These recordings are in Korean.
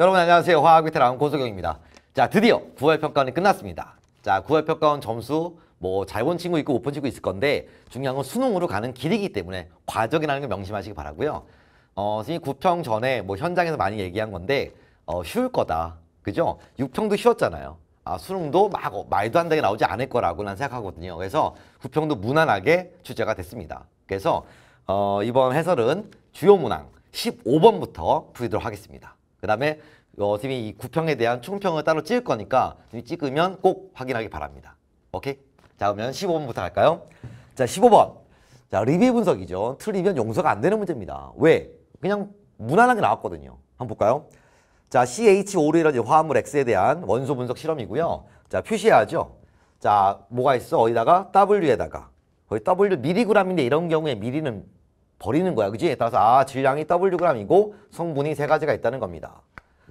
여러분 안녕하세요. 화학비테랑 고소경입니다. 자 드디어 9월 평가원이 끝났습니다. 자 9월 평가원 점수 뭐 잘 본 친구 있고 못 본 친구 있을 건데 중요한 건 수능으로 가는 길이기 때문에 과정이라는 걸 명심하시기 바라고요. 어 선생님 구평 전에 뭐 현장에서 많이 얘기한 건데 어 쉬울 거다. 그죠? 6평도 쉬웠잖아요. 아 수능도 막 어, 말도 안 되게 나오지 않을 거라고 난 생각하거든요. 그래서 구평도 무난하게 출제가 됐습니다. 그래서 어 이번 해설은 주요 문항 15번부터 풀이도록 하겠습니다. 그다음에 어, 선생님이 이 구평에 대한 총평을 따로 찍을 거니까 선생님이 찍으면 꼭 확인하기 바랍니다. 오케이? 자 그러면 15번부터 갈까요? 자 15번 자 리뷰 분석이죠. 틀리면 용서가 안 되는 문제입니다. 왜? 그냥 무난하게 나왔거든요. 한번 볼까요? 자 CH5로 이 화합물 X에 대한 원소 분석 실험이고요. 자 표시해야죠. 자 뭐가 있어? 어디다가 W에다가 거의 W 미리그람인데 이런 경우에 미리는 버리는 거야. 그지? 따라서 아 질량이 Wg이고 성분이 세 가지가 있다는 겁니다.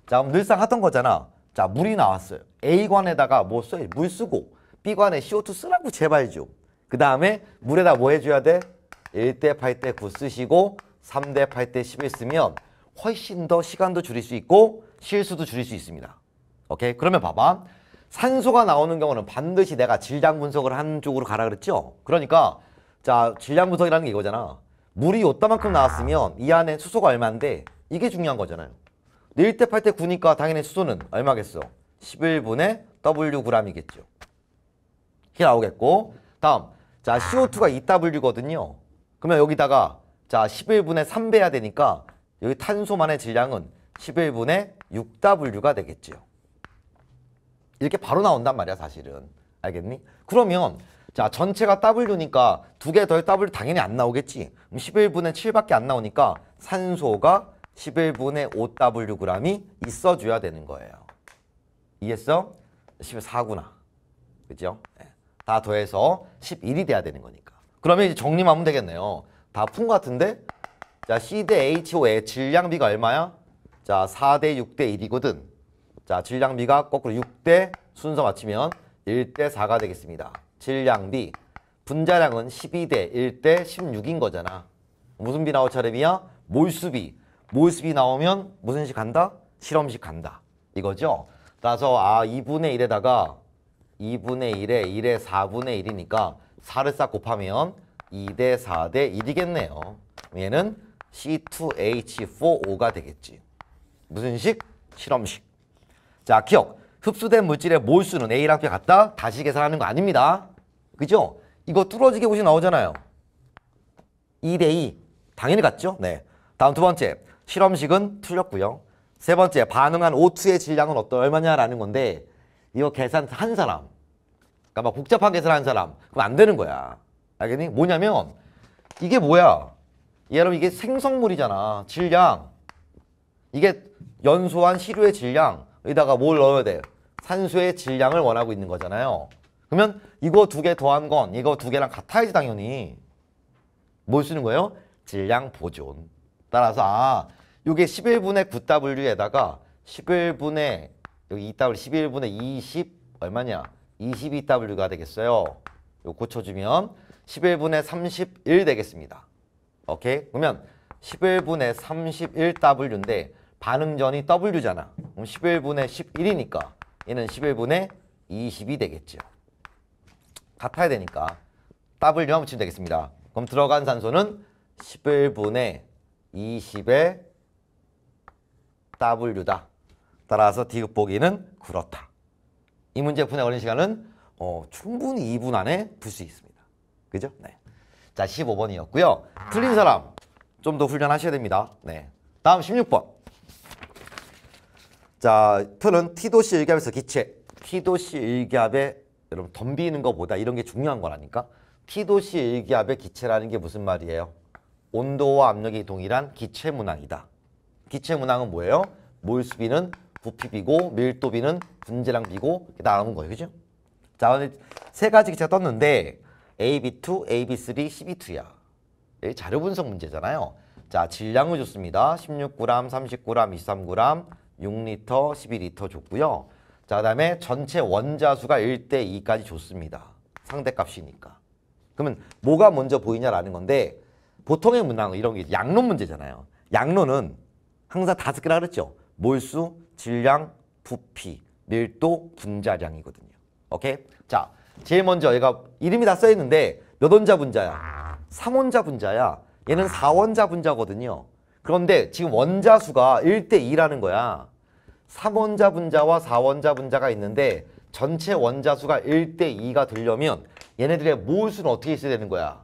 자 그럼 늘상 하던 거잖아. 자 물이 나왔어요. A관에다가 뭐 써? 요물 쓰고 B관에 CO2 쓰라고 제발 좀. 그 다음에 물에다 뭐 해줘야 돼? 1대 8대 9 쓰시고 3대 8대 11 쓰면 훨씬 더 시간도 줄일 수 있고 실수도 줄일 수 있습니다. 오케이? 그러면 봐봐. 산소가 나오는 경우는 반드시 내가 질량 분석을 한 쪽으로 가라 그랬죠? 그러니까 자 질량 분석이라는 게 이거잖아. 물이 요따만큼 아. 나왔으면 이 안에 수소가 얼마인데 이게 중요한 거잖아요. 1대 8대 9니까 당연히 수소는 얼마겠어? 11분의 W g이겠죠. 이게 나오겠고 다음 자 CO2가 아. 2W거든요. 그러면 여기다가 자 11분의 3 배야 되니까 여기 탄소만의 질량은 11분의 6W가 되겠죠. 이렇게 바로 나온단 말이야 사실은. 알겠니? 그러면 자 전체가 W니까 두 개 더해 W 당연히 안 나오겠지. 그럼 11분의 7밖에 안 나오니까 산소가 11분의 5Wg이 있어줘야 되는 거예요. 이해했어? 14구나. 그죠? 네. 다 더해서 11이 돼야 되는 거니까. 그러면 이제 정리만 하면 되겠네요. 다푼것 같은데? 자, C 대 HO의 질량비가 얼마야? 자, 4대6대 1이거든. 자, 질량비가 거꾸로 6대 순서 맞추면 1대 4가 되겠습니다. 질량비 분자량은 12대 1대 16인 거잖아. 무슨 비 나올 차례비야? 몰수비. 몰수비 나오면 무슨 식 간다? 실험식 간다. 이거죠? 따라서 아 2분의 1에다가 2분의 1에 1에 4분의 1이니까 4를 싹 곱하면 2대 4대 1이겠네요. 얘는 C2H4O가 되겠지. 무슨 식? 실험식. 자, 기억. 흡수된 물질의 몰수는 A랑 B 같다? 다시 계산하는 거 아닙니다. 그죠? 이거 뚫어지게 공식 나오잖아요. 2대2. 당연히 같죠? 네. 다음 두 번째. 실험식은 틀렸고요. 세 번째. 반응한 O2의 질량은 어떠, 얼마냐라는 건데 이거 계산 한 사람. 그러니까 막 복잡한 계산한 사람. 그럼 안 되는 거야. 알겠니? 뭐냐면 이게 뭐야? 예, 여러분 이게 생성물이잖아. 질량. 이게 연소한 시료의 질량에다가 뭘 넣어야 돼? 산소의 질량을 원하고 있는 거잖아요. 그러면 이거 두 개 더한 건 이거 두 개랑 같아야지 당연히 뭘 쓰는 거예요? 질량 보존. 따라서 아 이게 11분의 9W에다가 11분의 여기 2W 11분의 20 얼마냐? 22W가 되겠어요. 요 고쳐주면 11분의 31 되겠습니다. 오케이? 그러면 11분의 31W인데 반응전이 W잖아. 그럼 11분의 11이니까 얘는 11분의 20이 되겠죠. 다아야 되니까 W만 붙이면 되겠습니다. 그럼 들어간 산소는 11분의 20의 W다. 따라서 디귿보기는 그렇다. 이 문제 푸는 걸린 시간은 어, 충분히 2분 안에 풀 수 있습니다. 그죠? 네. 자, 15번이었고요. 틀린 사람 좀 더 훈련하셔야 됩니다. 네. 다음 16번. 자, 틀은 T도시 일기압에서 기체, T도시 일기압의 여러분 덤비는 것보다 이런 게 중요한 거라니까. T도시 일기압의 기체라는 게 무슨 말이에요? 온도와 압력이 동일한 기체 문항이다. 기체 문항은 뭐예요? 몰수비는 부피비고 밀도비는 분재량비고 나오는 거예요. 그죠? 자, 오늘 세 가지 기체가 떴는데 AB2, AB3, CB2야. 예, 자료 분석 문제잖아요. 자, 질량을 줬습니다. 16g, 30g, 23g, 6리1 2리 줬고요. 자, 그다음에 전체 원자수가 1대 2까지 좋습니다 상대값이니까. 그러면 뭐가 먼저 보이냐라는 건데 보통의 문항은 이런 게 양론 문제잖아요. 양론은 항상 다섯 개라 그랬죠. 몰수, 질량, 부피, 밀도, 분자량이거든요. 오케이? 자, 제일 먼저 얘가 이름이 다 써있는데 몇 원자 분자야? 3원자 분자야. 얘는 4원자 분자거든요. 그런데 지금 원자수가 1대 2라는 거야. 3원자 분자와 4원자 분자가 있는데 전체 원자수가 1대 2가 되려면 얘네들의 몰수는 어떻게 있어야 되는 거야?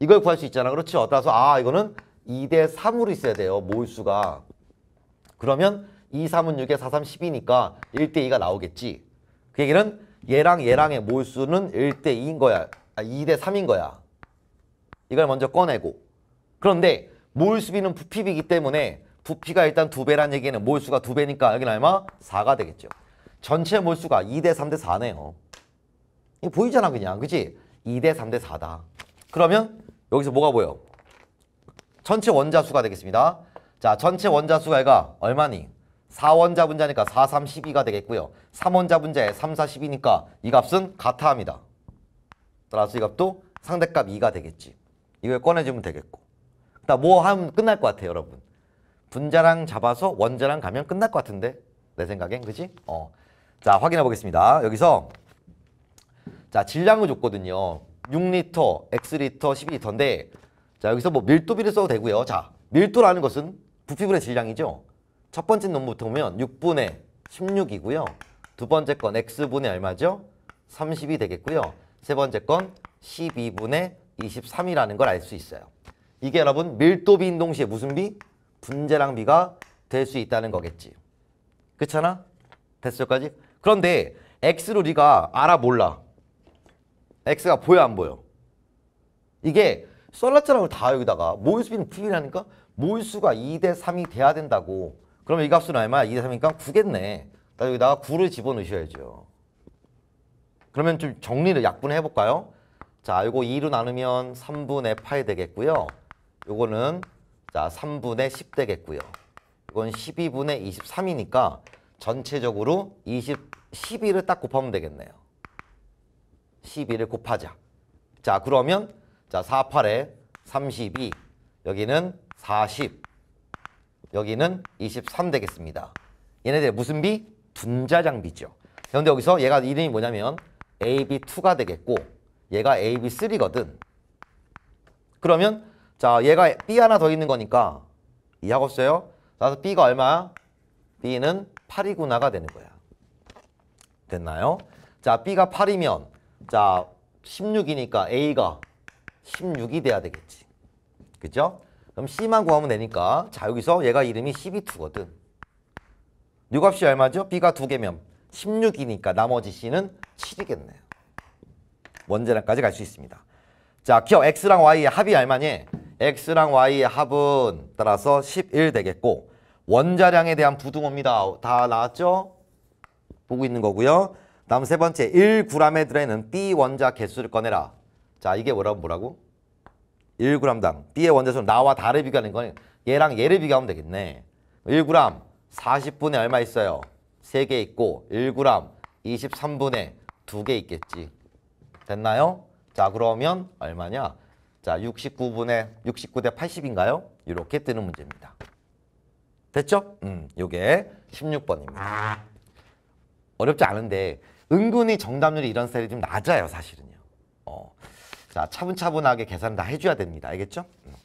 이걸 구할 수 있잖아. 그렇죠? 따라서 아 이거는 2대 3으로 있어야 돼요. 몰수가. 그러면 2, 3은 6에 4, 3, 10이니까 1대 2가 나오겠지. 그 얘기는 얘랑 얘랑의 몰수는 1대 2인 거야. 아, 2대 3인 거야. 이걸 먼저 꺼내고. 그런데 몰수비는 부피비기 이 때문에 부피가 일단 두 배란 얘기는 몰수가 두 배니까 여기는 얼마? 4가 되겠죠. 전체 몰수가 2대 3대 4네요. 이거 보이잖아 그냥. 그치? 2대 3대 4다. 그러면 여기서 뭐가 보여? 전체 원자수가 되겠습니다. 자, 전체 원자수가 얘가 얼마니? 4원자 분자니까 4, 3, 12가 되겠고요. 3원자 분자에 3, 4, 12니까 이 값은 같아 합니다. 따라서 이 값도 상대값 2가 되겠지. 이걸 꺼내주면 되겠고. 그다음 뭐 하면 끝날 것 같아요, 여러분. 분자랑 잡아서 원자랑 가면 끝날 것 같은데 내 생각엔 그지? 어. 자 확인해 보겠습니다. 여기서 자 질량을 줬거든요. 6리터, X리터, 12리터인데 자 여기서 뭐 밀도비를 써도 되고요. 자 밀도라는 것은 부피분의 질량이죠. 첫 번째 놈부터 보면 6분의 16이고요. 두 번째 건 X분의 얼마죠? 30이 되겠고요. 세 번째 건 12분의 23이라는 걸 알 수 있어요. 이게 여러분 밀도비인 동시에 무슨 비? 분재 낭비가 될 수 있다는 거겠지. 그렇잖아? 됐어 여기까지? 그런데 X로 네가 알아 몰라. X가 보여 안 보여? 이게 썰라처럼 다 여기다가 모일수는 풀이라니까 모수가 2대 3이 돼야 된다고. 그러이 값은 얼마야? 2대 3이니까 9겠네. 나 여기다가 9를 집어넣으셔야죠. 그러면 좀 정리를 약분해 볼까요? 자, 이거 2로 나누면 3분의 파이 되겠고요. 요거는 자, 3분의 10되겠고요. 이건 12분의 23이니까 전체적으로 20, 12를 딱 곱하면 되겠네요. 12를 곱하자. 자, 그러면 자 48에 32, 여기는 40, 여기는 23 되겠습니다. 얘네들 무슨 비? 분자장비죠. 그런데 여기서 얘가 이름이 뭐냐면 AB2가 되겠고 얘가 AB3거든. 그러면 자 얘가 B 하나 더 있는 거니까 2하고 써요. 그래서 B가 얼마야? B는 8이구나가 되는 거야. 됐나요? 자 B가 8이면 자 16이니까 A가 16이 돼야 되겠지. 그죠? 그럼 C만 구하면 되니까 자 여기서 얘가 이름이 1 2두거든 누값이 얼마죠? B가 두개면 16이니까 나머지 C는 7이겠네요. 원재량까지 갈 수 있습니다. 자 기억 X랑 Y의 합이 얼마니? x랑 y의 합은 따라서 11 되겠고 원자량에 대한 부등호입니다. 다 나왔죠? 보고 있는 거고요. 다음 세 번째 1g에 들어있는 B 원자 개수를 꺼내라. 자 이게 뭐라고 뭐라고? 1g당 B의 원자수 는 나와 다를 비교하는 거니 얘랑 얘를 비교하면 되겠네. 1g 40분에 얼마 있어요? 3개 있고 1g 23분에 2개 있겠지. 됐나요? 자 그러면 얼마냐? 자, 69분의 69 대 80인가요? 이렇게 뜨는 문제입니다. 됐죠? 음, 요게 16번입니다. 어렵지 않은데 은근히 정답률이 이런 셀이좀 낮아요, 사실은요. 어. 자, 차분차분하게 계산 다 해줘야 됩니다. 알겠죠? 음.